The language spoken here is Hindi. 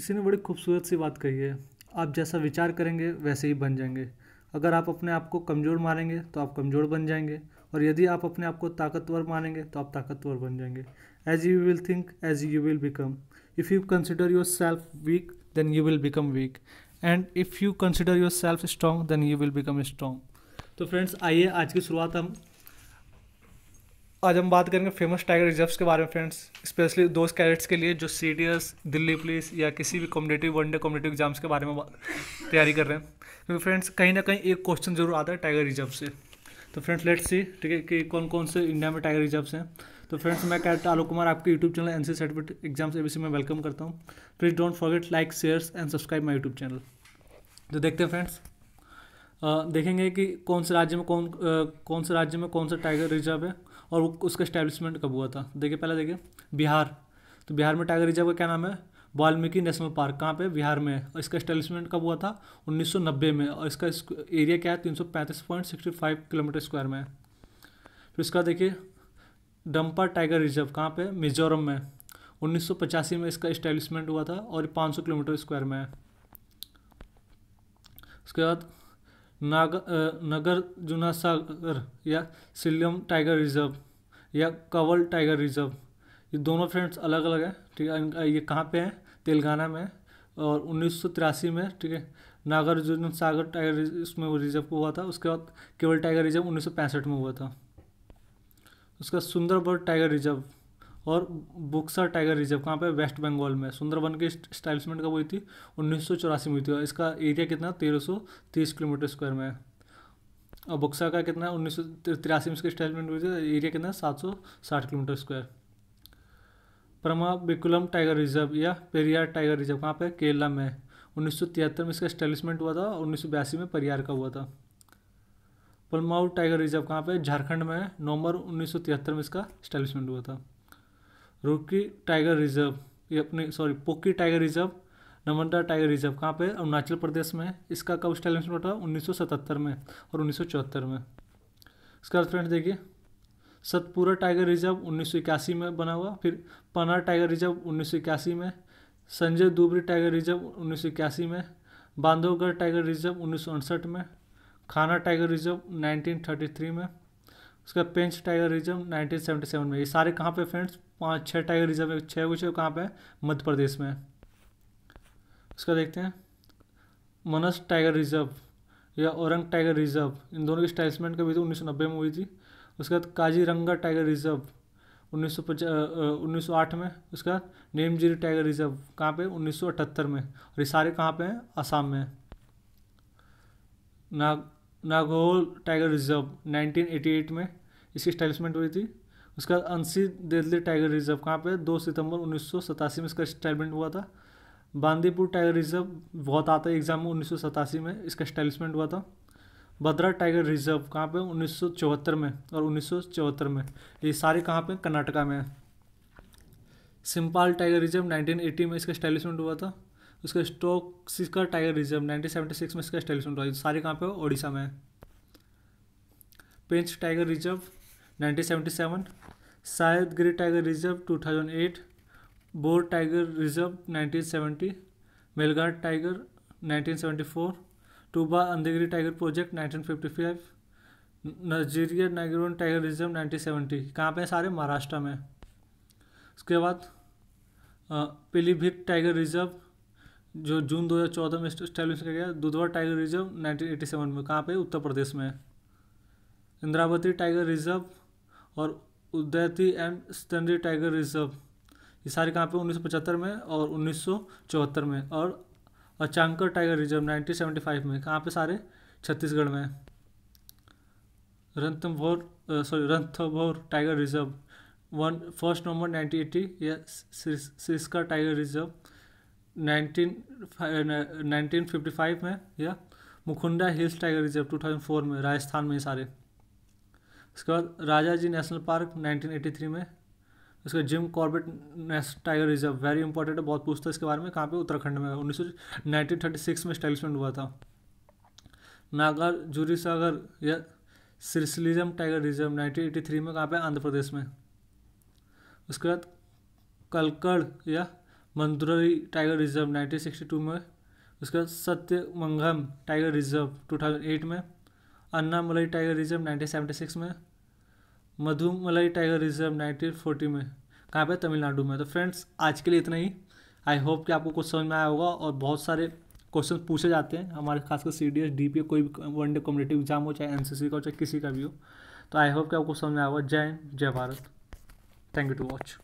किसी ने बड़ी खूबसूरत सी बात कही है आप जैसा विचार करेंगे वैसे ही बन जाएंगे अगर आप अपने आप को कमज़ोर मानेंगे तो आप कमज़ोर बन जाएंगे और यदि आप अपने आप को ताकतवर मानेंगे तो आप ताकतवर बन जाएंगे as you will think as you will become if you consider yourself weak then you will become weak and if you consider yourself strong then you will become strong तो फ्रेंड्स आइए आज की शुरुआत हम आज हम बात करेंगे फेमस टाइगर रिजर्व्स के बारे में फ्रेंड्स स्पेशली दो कैडेट्स के लिए जो सी दिल्ली पुलिस या किसी भी कॉम्पिटेटिव वनडे कॉम्पिटेटिव एग्जाम्स के बारे में तैयारी कर रहे हैं क्योंकि तो फ्रेंड्स कहीं ना कहीं एक क्वेश्चन जरूर आता है टाइगर रिजर्व से तो फ्रेंड्स लेट्स सी ठीक है कि कौन कौन से इंडिया में टाइगर रिजर्व्स हैं तो फ्रेंड्स मैं कैडेट आलोक कुमार आपके YouTube channel N C certificate exams ए में वेलकम करता हूँ please don't forget like shares and subscribe my YouTube channel तो देखते हैं फ्रेंड्स देखेंगे कि कौन से राज्य में कौन कौन से राज्य में कौन सा टाइगर रिजर्व है और उसका इस्टेब्लिशमेंट कब हुआ था देखिए पहले देखिए बिहार तो बिहार में टाइगर रिजर्व का क्या नाम है वाल्मीकि नेशनल पार्क कहाँ पे बिहार में और इसका इस्टेब्लिशमेंट कब हुआ था 1990 में और इसका एरिया क्या है 335.65 किलोमीटर स्क्वायर में फिर इसका देखिए डम्पर टाइगर रिजर्व कहाँ पे मिजोरम में उन्नीस में इसका इस्टेब्लिशमेंट हुआ था और 500 किलोमीटर स्क्वायर में है उसके बाद नाग नगर जुना सागर या सिलियम टाइगर रिजर्व या कवल टाइगर रिजर्व ये दोनों फ्रेंड्स अलग अलग हैं ठीक है ये कहाँ पे हैं तेलंगाना में और उन्नीस में ठीक है नागार्जुन सागर टाइगर इसमें वो रिजर्व हुआ था उसके बाद केवल टाइगर रिजर्व उन्नीस में हुआ था उसका सुंदरबर्ड टाइगर रिजर्व और बुक्सर टाइगर रिजर्व कहाँ पे वेस्ट बंगाल में सुंदरबन की स्टैब्लिशमेंट कब हुई थी उन्नीस में हुई थी इसका एरिया कितना तेरह किलोमीटर स्क्वायर में और बुक्सा का कितना है उन्नीस में इसका स्टैब्लिशमेंट हुई थी एरिया कितना सात kilometre square Parambikulam tiger reserve या पेरियार टाइगर रिजर्व कहाँ पे केरला में उन्नीस में इसका स्टैब्लिशमेंट हुआ था और उन्नीस में परियार का हुआ था पलमाउ टाइगर रिजर्व कहाँ पे झारखंड में नवंबर उन्नीस में इसका स्टैब्लिशमेंट हुआ था रुकी टाइगर रिजर्व ये अपने sorry Pakke tiger reserve Namdapha tiger reserve कहाँ पे अरुणाचल प्रदेश में है इसका कब स्टैब्लिशमेंट हुआ था उन्नीस में और उन्नीस में बाद फ्रेंड्स देखिए सतपुरा टाइगर रिजर्व उन्नीस में बना हुआ फिर पना टाइगर रिजर्व उन्नीस में संजय दुबरी टाइगर रिजर्व उन्नीस में बांधवगढ़ टाइगर रिजर्व उन्नीस में खाना टाइगर रिजर्व 1933 में उसका पेंच टाइगर रिजर्व 1977 में ये सारे कहाँ पे फ्रेंड्स पाँच छः टाइगर रिजर्व छः कुछ कहाँ पर मध्य प्रदेश में उसका देखते हैं मनस टाइगर रिजर्व या औरंग टाइगर रिजर्व इन दोनों की स्टैब्लिशमेंट कभी तो उन्नीस में हुई थी उसके बाद काजीरंगा टाइगर रिजर्व उन्नीस सौ उन्नीस में उसके बाद नेमजीरी टाइगर रिजर्व कहाँ पे 1978 में और ये सारे कहाँ पे हैं आसाम में नाग नागौल टाइगर रिजर्व 1988 में इसकी स्टैब्लिशमेंट हुई थी उसके बाद अंशी देदले टाइगर रिजर्व कहाँ पे दो सितंबर उन्नीस में इसका स्टैलमेंट हुआ था बांदीपुर टाइगर रिजर्व बहुत आता है एग्जाम में उन्नीस में इसका स्टैलिशमेंट हुआ था भद्रा टाइगर रिजर्व कहाँ पे उन्नीस में और उन्नीस में ये सारे कहाँ पे कर्नाटका में है सिम्पाल टाइगर रिजर्व 1980 में इसका स्टैलिशमेंट हुआ था उसका स्टोक सिकर टाइगर रिजर्व 1976 में इसका स्टैलिशमेंट हुआ सारे कहाँ पे ओडिशा में है पेंच टाइगर रिजर्व 1977 शायद ग्रेट tiger reserve 2008 Bor tiger reserve 1970 Melghat tiger 1974 Tadoba Andhari tiger project 1955 नाइजीरिया नाइग्रोन टाइगर रिजर्व 1970 कहाँ पर सारे महाराष्ट्र में उसके बाद पीलीभीत टाइगर रिजर्व जो जून 2014 में स्टैब्लिश किया गया दुधवा टाइगर रिजर्व 1987 में कहाँ पे उत्तर प्रदेश में इंद्रावती टाइगर रिजर्व और उदयती एंड स्तनरी टाइगर रिजर्व ये सारे कहाँ पे 1975 में और 1974 में और अचांकर टाइगर रिजर्व 1975 में कहाँ पे सारे छत्तीसगढ़ में Ranthambore sorry Ranthambore tiger reserve one first November nineteen eighty या Sariska tiger reserve nineteen fifty five में या मुखुंडा हिल्स टाइगर रिजर्व 2004 में राजस्थान में ये सारे उसके बाद राजा जी नेशनल पार्क 1983 में उसके Jim Corbett national tiger reserve very important है बहुत पूछता है इसके बारे में कहाँ पे उत्तराखंड में उन्नीस सौ में स्टैब्लिशमेंट हुआ था नागर जूरी सागर या सिरसिलिजम टाइगर रिजर्व 1983 में कहाँ पे आंध्र प्रदेश में उसके बाद कलकड़ या मंदुरई टाइगर रिजर्व 1962 में उसके बाद सत्यमंगम टाइगर रिजर्व 2008 में अन्ना मलई टाइगर रिजर्व 1976 में मधु टाइगर रिजर्व 1940 में कहाँ पे तमिलनाडु में तो फ्रेंड्स आज के लिए इतना ही आई होप कि आपको कुछ समझ में आया होगा और बहुत सारे क्वेश्चन पूछे जाते हैं हमारे खासकर C D S D P कोई भी डे कॉम्पिटेटिव एग्जाम हो चाहे एन सी सी का हो चाहे किसी का भी हो तो आई होप कि आपको समझ में आया होगा जय हिंद जय Bharat thank you to watch